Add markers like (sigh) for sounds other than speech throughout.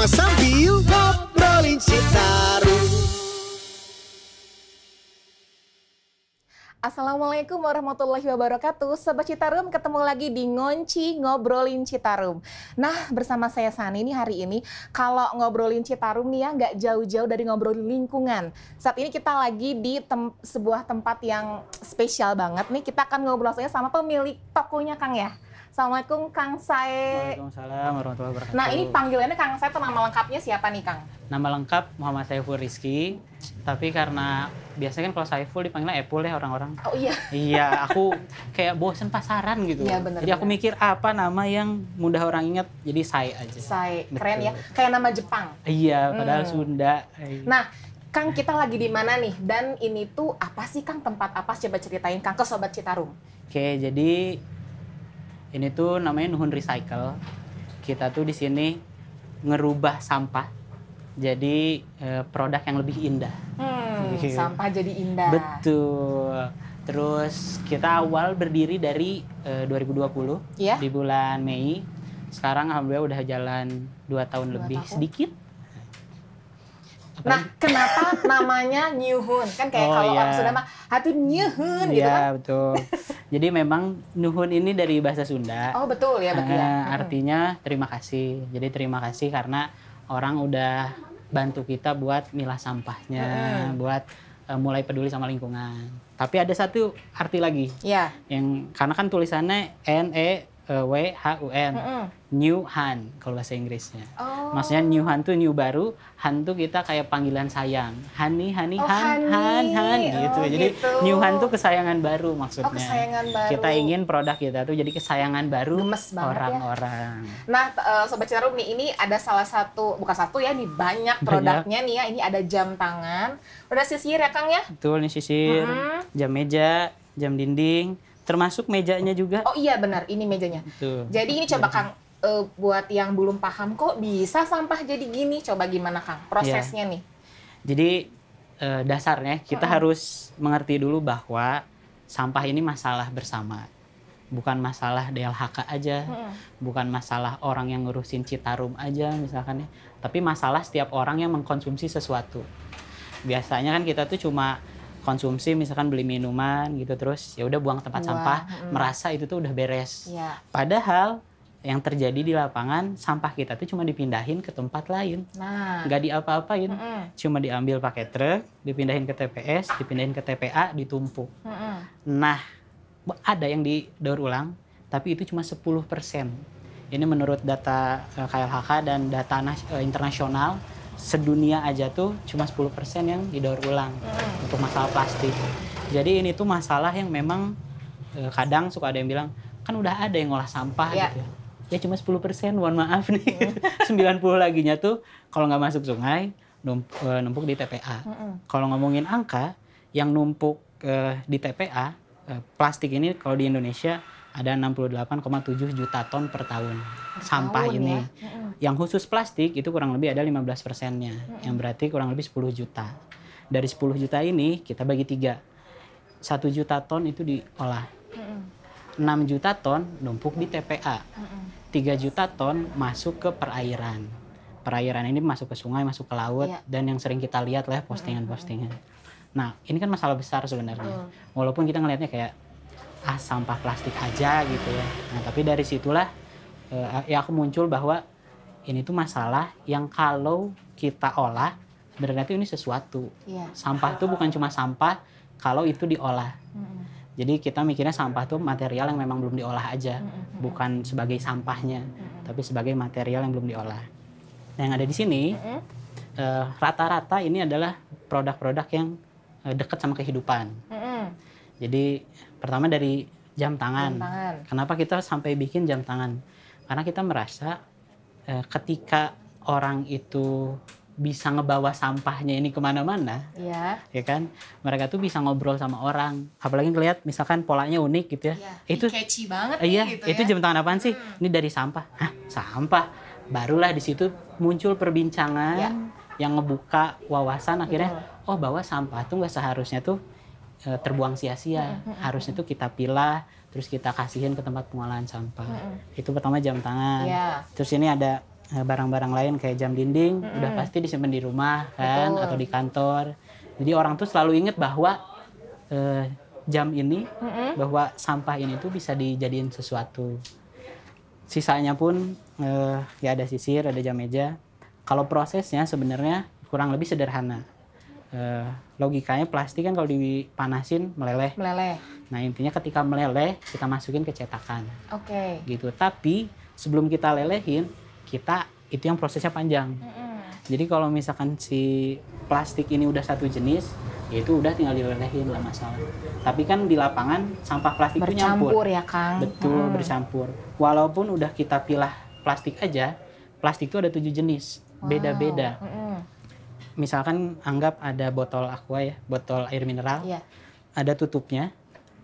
bersama sambil ngobrolin Citarum. Assalamualaikum warahmatullahi wabarakatuh. Sobat Citarum ketemu lagi di Ngonci Ngobrolin Citarum. Nah bersama saya Sani nih hari ini kalau ngobrolin Citarum nih ya nggak jauh-jauh dari ngobrolin lingkungan. Saat ini kita lagi di tem sebuah tempat yang spesial banget nih. Kita akan ngobrol sama pemilik tokonya Kang ya. Assalamualaikum Kang Sae. Waalaikumsalam warahmatullahi wabarakatuh. Nah ini panggilannya Kang Sae atau nama lengkapnya siapa nih Kang? Nama lengkap Muhammad Saiful Rizky. Tapi karena biasanya kan kalau Saiful dipanggilnya Apple ya orang-orang. Oh iya. Iya, aku kayak bosen pasaran gitu. Iya benar. Jadi aku mikir apa nama yang mudah orang ingat, jadi Sae aja. Sae, keren ya. Betul. ya. Kayak nama Jepang. Iya, padahal hmm. Sunda. Nah, Kang kita lagi di mana nih? Dan ini tuh apa sih Kang tempat apa? Coba ceritain Kang ke Sobat Citarum. Oke, jadi ini tuh namanya Nuhun Recycle. Kita tuh di sini ngerubah sampah jadi e, produk yang lebih indah. Hmm, iya. sampah jadi indah. Betul. Terus kita awal berdiri dari e, 2020 yeah. di bulan Mei. Sekarang alhamdulillah udah jalan dua tahun dua lebih tahun. sedikit Nah, kenapa namanya Nyuhun? Kan kayak oh, kalau iya. orang Sunda mah hatu Nyuhun gitu iya, kan. Iya, betul. Jadi memang Nuhun ini dari bahasa Sunda. Oh, betul ya, betul. Uh, Artinya terima kasih. Jadi terima kasih karena orang udah bantu kita buat milah sampahnya, hmm. buat uh, mulai peduli sama lingkungan. Tapi ada satu arti lagi. Iya. Yang karena kan tulisannya N E W H U N. -hmm new han kalau bahasa Inggrisnya. Oh. Maksudnya new han tuh new baru, han tuh kita kayak panggilan sayang. Hani, hani, oh, han, han, han, han gitu. Oh, jadi gitu. new han tuh kesayangan baru maksudnya. Oh, kesayangan baru. Kita ingin produk kita tuh jadi kesayangan baru ya. orang-orang. Ya. Nah, eh, sobat Citarum nih ini ada salah satu bukan satu ya, nih banyak produknya banyak. nih ya. Ini ada jam tangan, udah sisir ya Kang ya? Betul nih sisir. Hmm. Jam meja, jam dinding, termasuk mejanya juga. Oh iya benar, ini mejanya. Betul. Jadi ini coba Kang uh, buat yang belum paham kok bisa sampah jadi gini coba gimana kang iya. prosesnya yeah. nih jadi uh, dasarnya kita hmm. harus mengerti dulu bahwa sampah ini masalah bersama bukan masalah DLHK aja hmm. bukan masalah orang yang ngurusin Citarum aja misalkan ya tapi masalah setiap orang yang mengkonsumsi sesuatu biasanya kan kita tuh cuma konsumsi misalkan beli minuman gitu terus ya udah buang tempat Wah, sampah hmm. merasa itu tuh udah beres ya. padahal yang terjadi di lapangan sampah kita tuh cuma dipindahin ke tempat lain nah. nggak diapa-apain mm -mm. cuma diambil pakai truk dipindahin ke TPS dipindahin ke TPA ditumpuk mm -mm. nah ada yang didaur ulang tapi itu cuma 10% ini menurut data KLHK eh, dan data eh, internasional sedunia aja tuh cuma 10% yang didaur ulang mm. untuk masalah plastik jadi ini tuh masalah yang memang eh, kadang suka ada yang bilang kan udah ada yang ngolah sampah yeah. gitu ya ya cuma 10 persen, mohon maaf nih. 90 (laughs) laginya tuh kalau nggak masuk sungai, eh, numpuk di TPA. Mm -mm. Kalau ngomongin angka, yang numpuk uh, di TPA, uh, eh, plastik ini kalau di Indonesia ada 68,7 juta ton per tahun per sampah tahun ini. Ya? Yang khusus plastik itu kurang lebih ada 15 persennya, mm. yang berarti kurang lebih 10 juta. Dari 10 juta ini kita bagi tiga, satu juta ton itu diolah. Mm 6 juta ton numpuk di TPA. 3 juta ton masuk ke perairan. Perairan ini masuk ke sungai, masuk ke laut iya. dan yang sering kita lihat lah postingan-postingan. Nah, ini kan masalah besar sebenarnya. Walaupun kita ngelihatnya kayak ah sampah plastik aja gitu ya. Nah, tapi dari situlah eh, ya aku muncul bahwa ini tuh masalah yang kalau kita olah berarti ini sesuatu. Iya. Sampah tuh bukan cuma sampah kalau itu diolah jadi kita mikirnya sampah tuh material yang memang belum diolah aja, bukan sebagai sampahnya, tapi sebagai material yang belum diolah. Nah, yang ada di sini eh, rata-rata ini adalah produk-produk yang eh, dekat sama kehidupan. Jadi pertama dari jam tangan. Kenapa kita sampai bikin jam tangan? Karena kita merasa eh, ketika orang itu bisa ngebawa sampahnya ini kemana-mana, ya. ya kan? Mereka tuh bisa ngobrol sama orang. Apalagi ngeliat misalkan polanya unik gitu ya. ya itu catchy banget. Iya, gitu itu ya. jam tangan apaan sih? Hmm. Ini dari sampah. Hah, sampah. Barulah di situ muncul perbincangan ya. yang ngebuka wawasan akhirnya. Oh, bawa sampah tuh nggak seharusnya tuh eh, terbuang sia-sia. Hmm, hmm, Harusnya tuh kita pilah, terus kita kasihin ke tempat pengolahan sampah. Hmm. Itu pertama jam tangan. Ya. Terus ini ada Eh, barang-barang lain kayak jam dinding mm-hmm. udah pasti disimpan di rumah kan Betul. atau di kantor. Jadi orang tuh selalu inget bahwa uh, jam ini mm-hmm. bahwa sampah ini tuh bisa dijadiin sesuatu. Sisanya pun uh, ya ada sisir, ada jam meja. Kalau prosesnya sebenarnya kurang lebih sederhana. uh, logikanya plastik kan kalau dipanasin meleleh. Meleleh. Nah intinya ketika meleleh kita masukin ke cetakan. Oke. Okay. Gitu. Tapi sebelum kita lelehin kita itu yang prosesnya panjang. Mm -hmm. Jadi kalau misalkan si plastik ini udah satu jenis, ya itu udah tinggal dilelehin lah masalah. Tapi kan di lapangan sampah plastik itu nyampur. ya Kang. Betul, mm. bercampur. Walaupun udah kita pilah plastik aja, plastik itu ada tujuh jenis, beda-beda. Wow. Hmm. Misalkan anggap ada botol aqua ya, botol air mineral, yeah. ada tutupnya,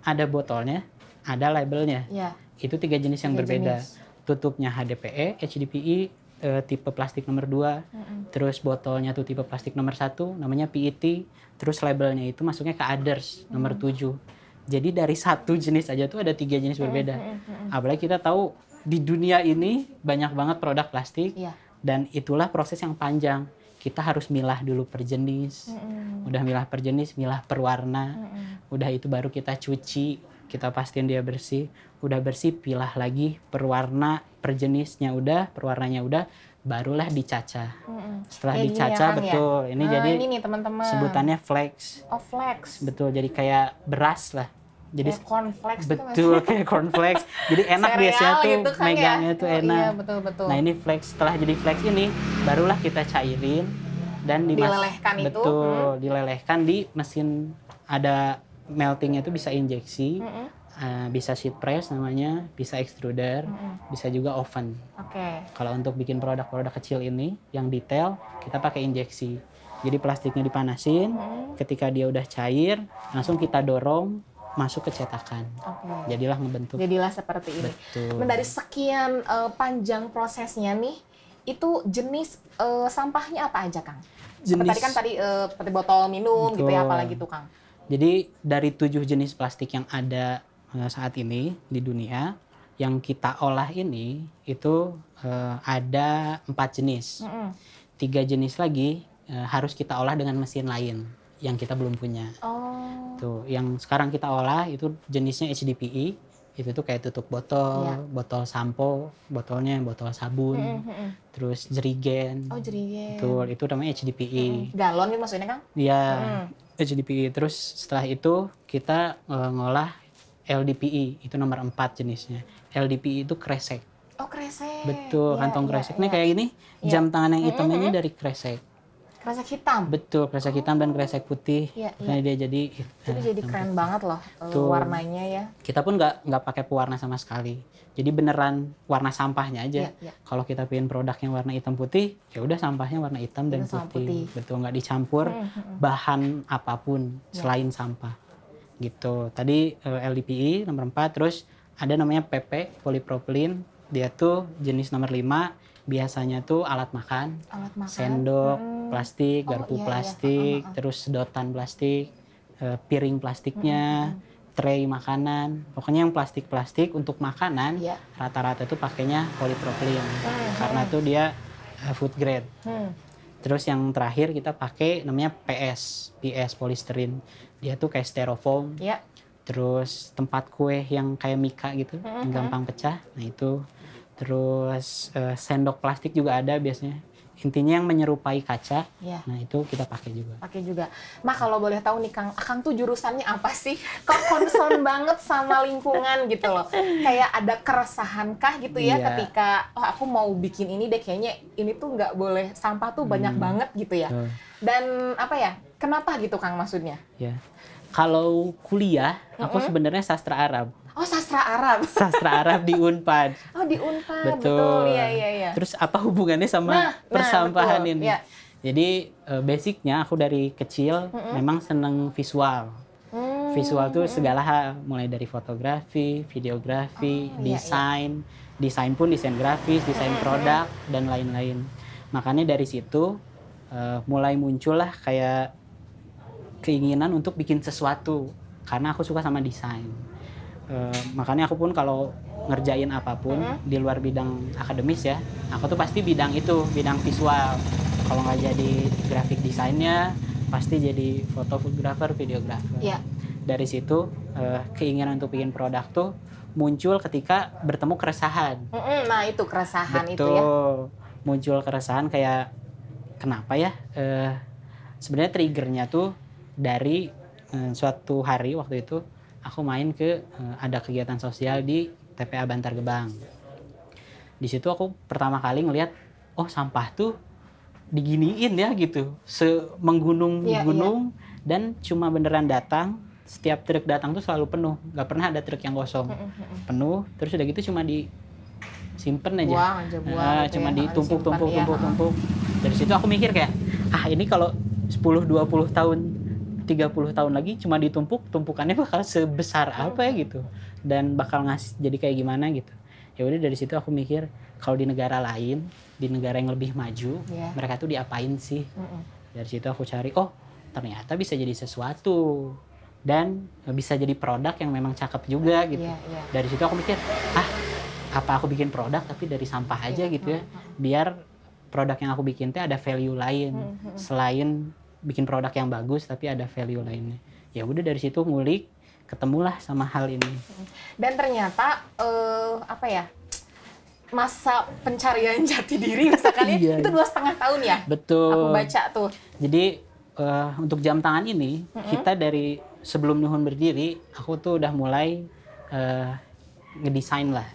ada botolnya, ada labelnya. Yeah. Itu tiga jenis yang berbeda. Jenis tutupnya HDPE, HDPE uh, tipe plastik nomor 2, mm-hmm. terus botolnya tuh tipe plastik nomor 1, namanya PET, terus labelnya itu masuknya ke others mm-hmm. nomor 7. Jadi dari (laughs) satu jenis aja tuh ada tiga jenis berbeda. Mm-hmm. Apalagi kita tahu di dunia ini banyak banget produk plastik yeah. dan itulah proses yang panjang. Kita harus milah dulu per jenis. Mm-hmm. Udah milah per jenis, milah per warna. Mm-hmm. Udah itu baru kita cuci kita pastiin dia bersih udah bersih pilah lagi perwarna perjenisnya udah perwarnanya udah barulah dicaca mm setelah kayak dicaca ya, ya? betul ya? ini nah, jadi ini nih, teman -teman. sebutannya flex oh flex betul jadi kayak beras lah jadi kayak cornflakes gitu, betul (laughs) kayak cornflakes jadi enak biasanya tuh gitu, ya? megangnya tuh iya, enak iya, betul, betul. nah ini flex setelah jadi flex ini barulah kita cairin dan dimas- dilelehkan betul, itu betul hmm. dilelehkan di mesin ada meltingnya itu bisa injeksi, mm -hmm. uh, bisa sheet press namanya, bisa extruder, mm -hmm. bisa juga oven. Oke. Okay. Kalau untuk bikin produk-produk kecil ini yang detail, kita pakai injeksi. Jadi plastiknya dipanasin, mm -hmm. ketika dia udah cair, langsung kita dorong masuk ke cetakan. Okay. Jadilah membentuk. Jadilah seperti ini. Betul. Nah, dari sekian uh, panjang prosesnya nih, itu jenis uh, sampahnya apa aja, Kang? Jenis... Seperti tadi kan tadi uh, seperti botol minum Betul. gitu ya, apalagi tuh, Kang. Jadi dari tujuh jenis plastik yang ada eh, saat ini di dunia, yang kita olah ini itu uh, ada empat jenis. Mm -hmm. Tiga jenis lagi uh, harus kita olah dengan mesin lain yang kita belum punya. Oh. Tuh, yang sekarang kita olah itu jenisnya HDPE. Itu tuh kayak tutup botol, yeah. botol sampo, botolnya botol sabun, mm -hmm. terus jerigen. Oh, jerigen. Betul, itu namanya HDPE. Mm Galon nih maksudnya, Kang? Iya. Mm. HDPE. Terus setelah itu kita uh, ngolah LDPE, itu nomor empat jenisnya. LDPE itu kresek. Oh, kresek. Betul, iya, kantong ya, kresek. Ya. Nih iya. kayak ini, iya. jam tangan yang hitam mm -hmm. ini dari kresek kresek hitam betul kresek oh. hitam dan kresek oh. putih ya, ya. dia jadi jadi (laughs) jadi keren banget loh eh, Tuh. warnanya ya kita pun nggak nggak pakai pewarna sama sekali jadi beneran warna sampahnya aja ya, ya. kalau kita pilih produk yang warna hitam putih ya udah sampahnya warna hitam dan putih. putih betul nggak dicampur hmm. hmm, hmm. bahan apapun ya. selain sampah gitu tadi eh, LDPE nomor 4 terus ada namanya PP polipropilen. dia tuh jenis nomor 5 biasanya tuh alat makan, alat makan. sendok hmm. plastik, oh, garpu iya, iya. plastik, iya. terus sedotan plastik, eh, piring plastiknya, hmm, hmm, hmm. tray makanan. Pokoknya yang plastik-plastik untuk makanan rata iya. rata-rata tuh pakainya polipropilen hmm, hmm. karena tuh dia eh, food grade. Hmm. Terus yang terakhir kita pakai namanya PS, PS polisterin. Dia tuh kayak styrofoam. Yeah. Terus tempat kue yang kayak mika gitu, mm -hmm. yang gampang pecah. Nah itu terus uh, sendok plastik juga ada biasanya intinya yang menyerupai kaca ya. nah itu kita pakai juga pakai juga mah kalau boleh tahu nih kang akang tuh jurusannya apa sih kok concern (laughs) banget sama lingkungan gitu loh kayak ada keresahan kah gitu ya, ya ketika oh aku mau bikin ini deh kayaknya ini tuh nggak boleh sampah tuh banyak hmm. banget gitu ya dan apa ya kenapa gitu kang maksudnya ya kalau kuliah aku mm -hmm. sebenarnya sastra Arab Oh, sastra Arab. (laughs) Sastra Arab di Unpad. Oh, di Unpad. Betul. betul. Iya, iya, iya. Terus apa hubungannya sama nah, nah persampahan nah, ini? Ya. Jadi eh, basicnya aku dari kecil mm -hmm. memang seneng visual. Mm, visual itu segala hal, mulai dari fotografi, videografi, oh, iya, iya. desain, ya, ya. desain pun desain grafis, desain mm -hmm. produk dan lain-lain. Makanya dari situ uh, mulai muncullah kayak keinginan untuk bikin sesuatu karena aku suka sama desain. Eh, makanya aku pun kalau ngerjain apapun mm -hmm. di luar bidang akademis ya aku tuh pasti bidang itu bidang visual kalau nggak jadi grafik desainnya pasti jadi fotografer videografer yeah. dari situ uh, keinginan untuk bikin produk tuh muncul ketika bertemu keresahan mm -hmm. nah itu keresahan Betul. itu ya muncul keresahan kayak kenapa ya uh, sebenarnya triggernya tuh dari uh, suatu hari waktu itu aku main ke eh, ada kegiatan sosial di TPA Bantar Gebang. Di situ aku pertama kali ngelihat oh sampah tuh diginiin ya gitu, menggunung gunung yeah, iya. dan cuma beneran datang setiap truk datang tuh selalu penuh, nggak pernah ada truk yang kosong, penuh. Terus udah gitu cuma di simpen aja, aja buang, nah, cuma ya, ditumpuk-tumpuk-tumpuk-tumpuk. Ya. Dari situ aku mikir kayak ah ini kalau 10-20 tahun 30 tahun lagi cuma ditumpuk tumpukannya (laughs) bakal sebesar apa ya gitu dan bakal ngasih jadi kayak gimana gitu ya udah dari situ aku mikir kalau di negara lain di negara yang lebih maju yeah. mereka tuh diapain sih mm -mm. dari situ aku cari oh ternyata bisa jadi sesuatu dan bisa jadi produk yang memang cakep juga iya, gitu yeah, yeah. dari situ aku mikir ah apa aku bikin produk tapi dari sampah aja yeah. gitu ya biar produk yang aku bikin teh ada value lain mm -hmm. selain bikin produk yang bagus tapi ada value lainnya ya udah dari situ ngulik ketemulah sama hal ini dan ternyata uh, apa ya masa pencarian (laughs) jati diri misalkan iya, itu iya. dua setengah tahun ya betul aku baca tuh jadi uh, untuk jam tangan ini mm-hmm. kita dari sebelum Nuhun berdiri aku tuh udah mulai uh, ngedesain lah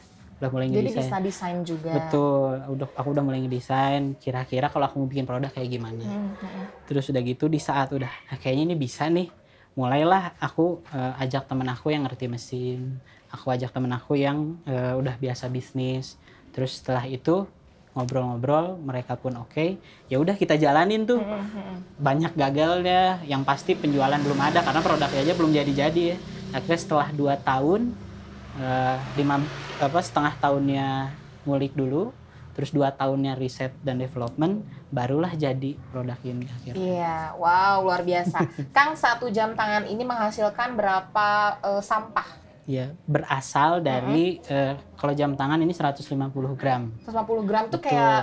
udah mulai ngedesain. Jadi bisa desain juga. Betul, udah aku udah mulai ngedesain kira-kira kalau aku mau bikin produk kayak gimana. Hmm. hmm. Terus udah gitu di saat udah nah, kayaknya ini bisa nih, mulailah aku uh, ajak temen aku yang ngerti mesin, aku ajak temen aku yang uh, udah biasa bisnis. Terus setelah itu ngobrol-ngobrol mereka pun oke okay. ya udah kita jalanin tuh hmm, hmm, banyak gagalnya yang pasti penjualan belum ada karena produknya aja belum jadi-jadi ya akhirnya setelah 2 tahun uh, lima apa setengah tahunnya ngulik dulu terus dua tahunnya riset dan development barulah jadi produk ini akhirnya. Iya, wow luar biasa. (laughs) Kang satu jam tangan ini menghasilkan berapa uh, sampah ya berasal dari mm -hmm. uh, kalau jam tangan ini 150 gram. 150 gram tuh Betul. kayak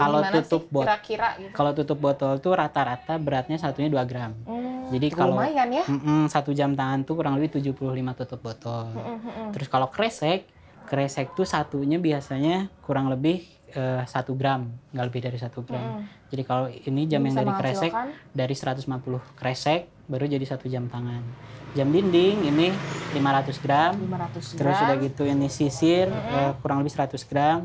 kalau tutup kira-kira gitu. Kalau tutup botol tuh rata-rata beratnya satunya 2 gram. Hmm, Jadi kalau lumayan ya. Mm -mm, satu jam tangan tuh kurang lebih 75 tutup botol. Hmm, hmm, Terus kalau kresek, kresek tuh satunya biasanya kurang lebih eh, satu uh, gram, nggak lebih dari satu gram. Hmm. Jadi kalau ini jam ini yang dari kresek dari 150 kresek baru jadi satu jam tangan jam dinding ini 500 gram 500 gram terus sudah gitu ini sisir mm -hmm. uh, kurang lebih 100 gram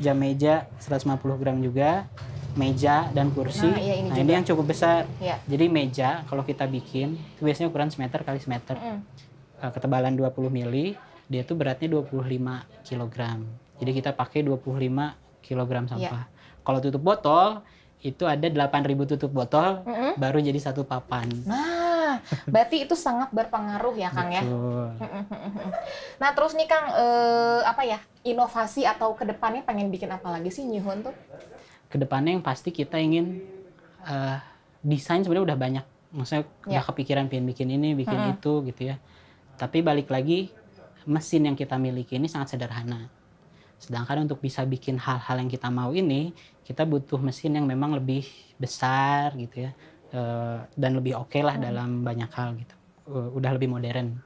jam meja 150 gram juga meja dan kursi nah, ya ini, nah ini yang cukup besar ya. jadi meja kalau kita bikin itu biasanya ukuran semeter kali semeter mm. -hmm. ketebalan 20 mili dia tuh beratnya 25 kg jadi kita pakai 25 kg iya. sampah ya. kalau tutup botol itu ada 8.000 tutup botol mm -hmm. baru jadi satu papan nah Berarti itu sangat berpengaruh ya Kang ya? Betul. ya. (laughs) nah terus nih Kang, eh, apa ya inovasi atau kedepannya pengen bikin apa lagi sih Nyihun tuh? Kedepannya yang pasti kita ingin eh, desain sebenarnya udah banyak. Maksudnya ya. udah kepikiran pengen bikin ini, bikin hmm. itu gitu ya. Tapi balik lagi mesin yang kita miliki ini sangat sederhana. Sedangkan untuk bisa bikin hal-hal yang kita mau ini, kita butuh mesin yang memang lebih besar gitu ya Eh, dan lebih oke okay lah hmm. dalam banyak hal gitu uh, udah lebih modern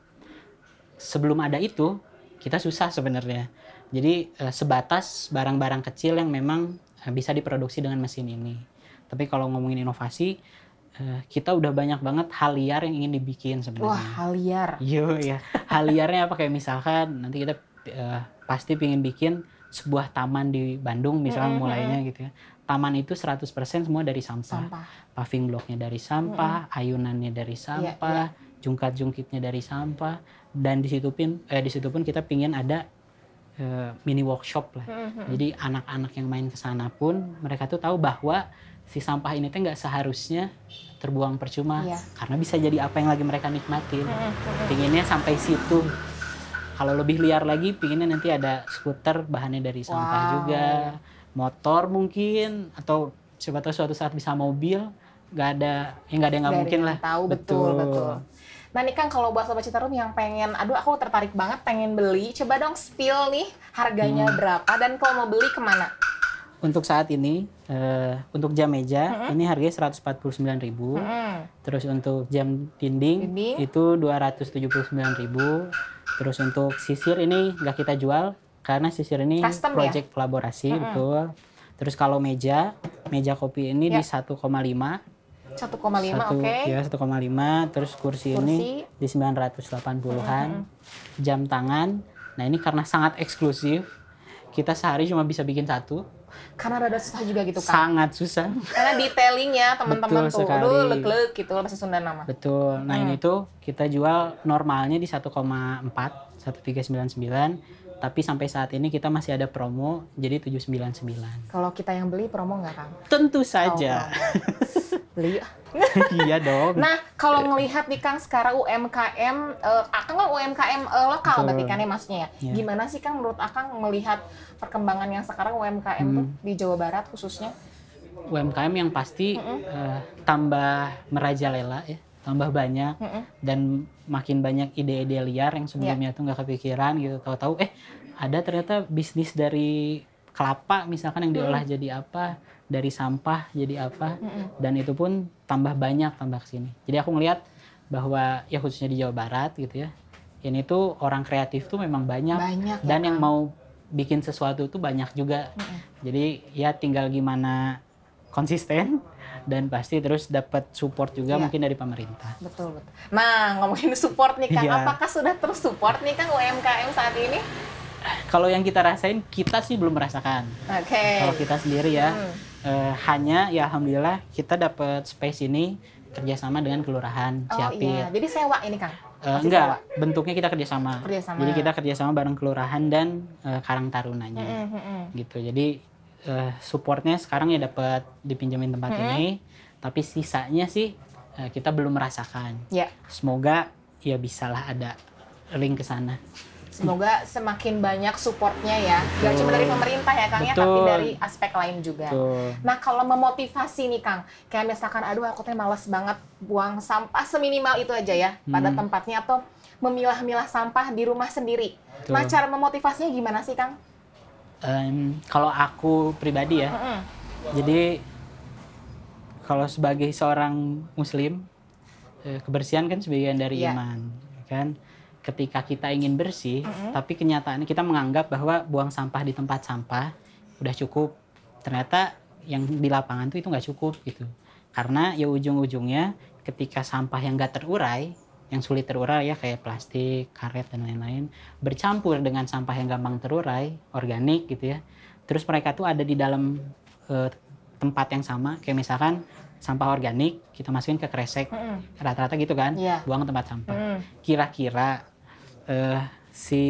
sebelum ada itu kita susah sebenarnya jadi uh, sebatas barang-barang kecil yang memang uh, bisa diproduksi dengan mesin ini tapi kalau ngomongin inovasi uh, kita udah banyak banget hal liar yang ingin dibikin sebenarnya. Wah, hal liar. Iya, ya. Hal liarnya apa kayak misalkan nanti kita uh, pasti ingin bikin sebuah taman di Bandung misalnya mm -hmm. mulainya gitu ya taman itu 100% semua dari sampah. sampah. Paving bloknya dari sampah, hmm. ayunannya dari iya, sampah, yeah, yeah. jungkat-jungkitnya dari sampah dan di situ pun eh, di situ pun kita pingin ada eh, mini workshop lah. Hmm. Jadi anak-anak yang main ke sana pun mereka tuh tahu bahwa si sampah ini tuh nggak seharusnya terbuang percuma yeah. karena bisa jadi apa yang lagi mereka nikmatin. Hmm. Pinginnya sampai situ kalau lebih liar lagi pinginnya nanti ada skuter bahannya dari sampah wow. juga motor mungkin atau siapa tahu suatu saat bisa mobil nggak ada ya yang nggak ada nggak mungkin lah tahu betul betul, betul. Nah ini kan kalau buat Sobat Citarum yang pengen, aduh aku tertarik banget pengen beli, coba dong spill nih harganya hmm. berapa dan kalau mau beli kemana? Untuk saat ini, uh, untuk jam meja -hmm. ini harganya 149.000. Mm -hmm. Terus untuk jam dinding, dinding. itu 279.000. Terus untuk sisir ini nggak kita jual, karena sisir ini Custom ya? project ya? kolaborasi mm -hmm. betul. Terus kalau meja, meja kopi ini yeah. di 1,5. Ya. 1,5 oke. Okay. Ya, 1,5. Terus kursi, kursi. ini di 980-an. Mm -hmm. Jam tangan. Nah, ini karena sangat eksklusif, kita sehari cuma bisa bikin satu. Karena rada susah juga gitu kan? Sangat susah. Karena detailingnya (laughs) teman-teman tuh, aduh lek-lek gitu bahasa Sunda nama. Betul. Nah mm. ini tuh kita jual normalnya di 1,4, 1399 tapi sampai saat ini kita masih ada promo jadi 799. Kalau kita yang beli promo nggak Kang? Tentu oh, saja. Oh, (laughs) beli (laughs) iya dong. Nah, kalau ngelihat nih Kang sekarang UMKM, uh, eh, Akang kan UMKM uh, eh, lokal berarti kan ya maksudnya ya. Yeah. Gimana sih Kang menurut Akang melihat perkembangan yang sekarang UMKM hmm. tuh di Jawa Barat khususnya? UMKM yang pasti mm -hmm. uh, tambah merajalela ya tambah banyak mm -hmm. dan makin banyak ide-ide liar yang sebelumnya yeah. tuh nggak kepikiran gitu tahu-tahu eh ada ternyata bisnis dari kelapa misalkan yang diolah mm jadi apa dari sampah jadi apa mm -hmm. dan itu pun tambah banyak tambah kesini jadi aku ngelihat bahwa ya khususnya di Jawa Barat gitu ya ini tuh orang kreatif tuh memang banyak, banyak dan ya, yang kan? mau bikin sesuatu tuh banyak juga mm -hmm. jadi ya tinggal gimana konsisten dan pasti terus dapat support juga ya. mungkin dari pemerintah. Betul betul. Nah ngomongin support nih Kang, ya. apakah sudah terus support nih Kang UMKM saat ini? Kalau yang kita rasain kita sih belum merasakan. Oke. Okay. Kalau kita sendiri ya hmm. eh, hanya ya alhamdulillah kita dapat space ini kerjasama dengan kelurahan Ciapi. Oh, iya. Jadi sewa ini kang? Uh, eh, enggak, sama. bentuknya kita kerjasama. kerjasama. Jadi kita kerjasama bareng kelurahan dan uh, Karang Tarunanya, mm -hmm. gitu. Jadi uh, supportnya sekarang ya dapat dipinjamin tempat hmm. ini tapi sisanya sih uh, kita belum merasakan ya. semoga ya bisalah ada link ke sana Semoga semakin banyak supportnya ya, Betul. gak cuma dari pemerintah ya Kang ya, tapi dari aspek lain juga. Betul. Nah kalau memotivasi nih Kang, kayak misalkan aduh aku tuh malas banget buang sampah seminimal itu aja ya hmm. pada tempatnya atau memilah-milah sampah di rumah sendiri. Nah, Betul. Nah cara memotivasinya gimana sih Kang? um, kalau aku pribadi ya. Jadi kalau sebagai seorang muslim eh, kebersihan kan sebagian dari yeah. iman ya kan ketika kita ingin bersih mm-hmm. tapi kenyataannya kita menganggap bahwa buang sampah di tempat sampah udah cukup ternyata yang di lapangan tuh itu nggak cukup gitu karena ya ujung-ujungnya ketika sampah yang nggak terurai yang sulit terurai ya kayak plastik, karet dan lain-lain bercampur dengan sampah yang gampang terurai, organik gitu ya. Terus mereka tuh ada di dalam eh, tempat yang sama kayak misalkan sampah organik kita masukin ke kresek rata-rata gitu kan yeah. buang ke tempat sampah kira-kira uh, si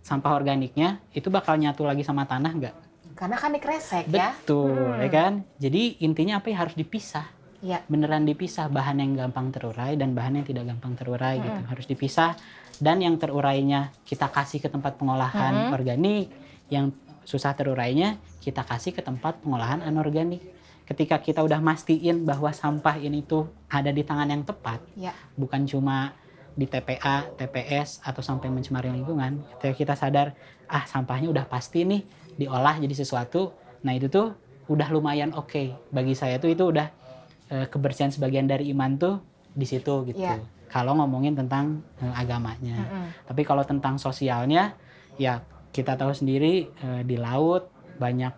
sampah organiknya itu bakal nyatu lagi sama tanah nggak karena kan di kresek ya betul hmm. ya kan jadi intinya apa ya harus dipisah ya. beneran dipisah bahan yang gampang terurai dan bahan yang tidak gampang terurai hmm. gitu harus dipisah dan yang terurainya kita kasih ke tempat pengolahan hmm. organik yang susah terurainya kita kasih ke tempat pengolahan anorganik ketika kita udah mastiin bahwa sampah ini tuh ada di tangan yang tepat ya. bukan cuma di TPA, TPS atau sampai mencemari lingkungan ketika kita sadar ah sampahnya udah pasti nih diolah jadi sesuatu nah itu tuh udah lumayan oke okay. bagi saya tuh itu udah Eh, kebersihan sebagian dari iman tuh di situ gitu. Yeah. Kalau ngomongin tentang eh, agamanya. Mm -hmm. Tapi kalau tentang sosialnya ya kita tahu sendiri eh, di laut banyak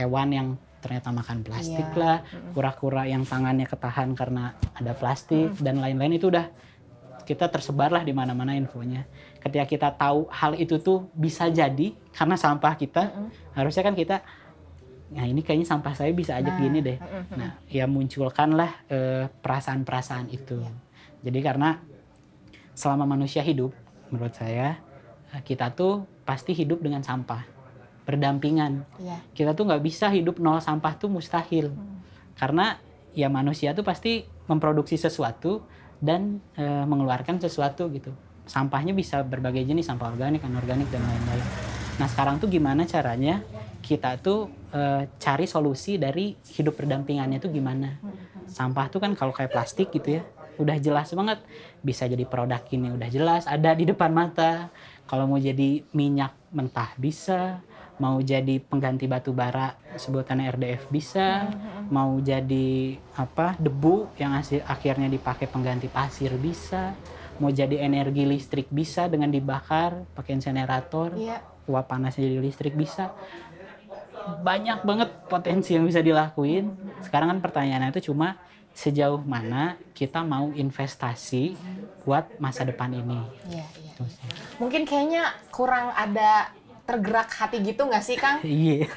hewan yang ternyata makan plastik yeah. lah, kura-kura yang tangannya ketahan karena ada plastik mm. dan lain-lain itu udah kita tersebar lah di mana-mana infonya. Ketika kita tahu hal itu tuh bisa jadi karena sampah kita, mm. harusnya kan kita nah ini kayaknya sampah saya bisa aja nah. gini deh nah ya munculkanlah eh, perasaan-perasaan itu iya. jadi karena selama manusia hidup menurut saya eh, kita tuh pasti hidup dengan sampah berdampingan iya. kita tuh nggak bisa hidup nol sampah tuh mustahil hmm. karena ya manusia tuh pasti memproduksi sesuatu dan e, mengeluarkan sesuatu gitu sampahnya bisa berbagai jenis sampah organik anorganik dan lain-lain nah sekarang tuh gimana caranya kita tuh e, cari solusi dari hidup berdampingannya tuh gimana. Sampah tuh kan kalau kayak plastik gitu ya, udah jelas banget bisa jadi produk ini udah jelas ada di depan mata. Kalau mau jadi minyak mentah bisa, mau jadi pengganti batu bara sebutan RDF bisa, mau jadi apa debu yang hasil, akhirnya dipakai pengganti pasir bisa, mau jadi energi listrik bisa dengan dibakar pakai insenerator, iya. uap panasnya jadi listrik bisa banyak banget potensi yang bisa dilakuin. Sekarang kan pertanyaannya itu cuma sejauh mana kita mau investasi buat masa depan ini. Iya, iya. Gitu Mungkin kayaknya kurang ada tergerak hati gitu nggak sih Kang? (laughs) Iya.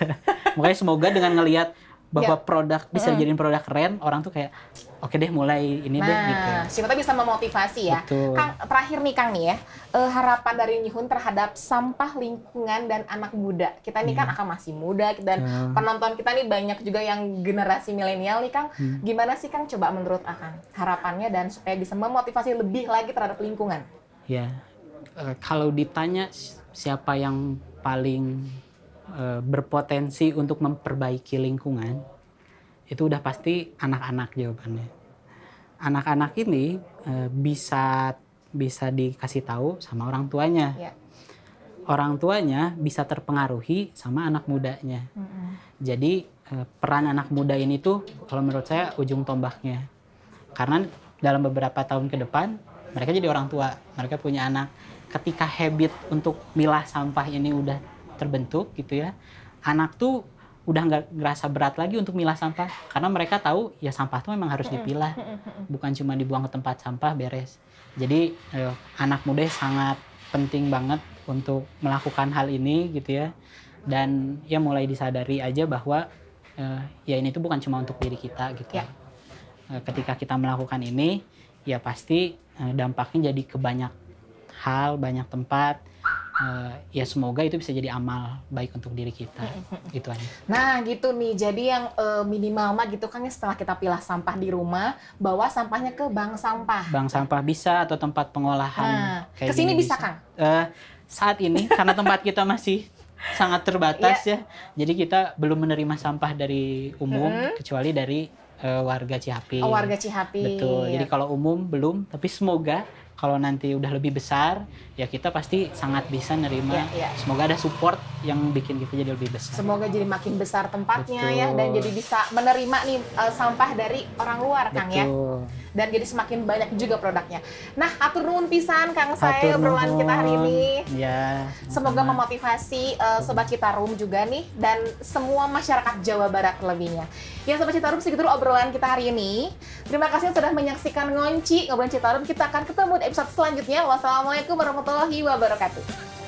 Makanya semoga dengan ngelihat bahwa yeah. produk bisa mm. jadiin produk keren, orang tuh kayak oke okay deh mulai ini nah, deh gitu. Siapa tahu bisa memotivasi ya. Betul. Kang terakhir nih Kang nih ya, uh, harapan dari Nyihun terhadap sampah lingkungan dan anak muda. Kita nih yeah. kan iya. akan masih muda dan yeah. penonton kita nih banyak juga yang generasi milenial nih Kang. Hmm. Gimana sih Kang coba menurut Akang harapannya dan supaya bisa memotivasi lebih lagi terhadap lingkungan? Ya. Uh, kalau ditanya siapa yang paling Eh, berpotensi untuk memperbaiki lingkungan itu udah pasti anak-anak jawabannya. Anak-anak ini e, bisa bisa dikasih tahu sama orang tuanya. Yeah. Orang tuanya bisa terpengaruhi sama anak mudanya. Mm -hmm. Jadi e, peran anak muda ini tuh kalau menurut saya ujung tombaknya. Karena dalam beberapa tahun ke depan mereka jadi orang tua, mereka punya anak. Ketika habit untuk milah sampah ini udah terbentuk gitu ya anak tuh udah nggak ngerasa berat lagi untuk milah sampah karena mereka tahu ya sampah tuh memang harus dipilah bukan cuma dibuang ke tempat sampah beres jadi eh, anak muda sangat penting banget untuk melakukan hal ini gitu ya dan ya mulai disadari aja bahwa eh, ya ini tuh bukan cuma untuk diri kita gitu ya. Eh, ketika kita melakukan ini ya pasti eh, dampaknya jadi ke banyak hal banyak tempat uh, ya semoga itu bisa jadi amal baik untuk diri kita gitu aja. Nah gitu nih jadi yang uh, minimal mah gitu kan ya setelah kita pilah sampah di rumah bawa sampahnya ke bank sampah. Bank sampah bisa atau tempat pengolahan. Nah, kayak kesini bisa, bisa kang? Uh, saat ini karena tempat kita masih sangat terbatas yeah. ya jadi kita belum menerima sampah dari umum mm -hmm. kecuali dari warga Cihapi. Oh, warga Cihapi. Betul. Jadi kalau umum belum, tapi semoga kalau nanti udah lebih besar ya kita pasti sangat bisa nerima ya, ya. semoga ada support yang bikin kita jadi lebih besar semoga jadi makin besar tempatnya Betul. ya dan jadi bisa menerima nih uh, sampah dari orang luar Betul. Kang ya dan jadi semakin banyak juga produknya. Nah, atur nuhun pisan Kang saya obrolan kita hari ini. Ya. Semoga sama. memotivasi uh, sobat Citarum juga nih dan semua masyarakat Jawa Barat lebihnya. Ya sobat Citarum segitu obrolan kita hari ini. Terima kasih sudah menyaksikan ngonci ngobrol Citarum. Kita akan ketemu di episode selanjutnya. Wassalamualaikum warahmatullahi wabarakatuh.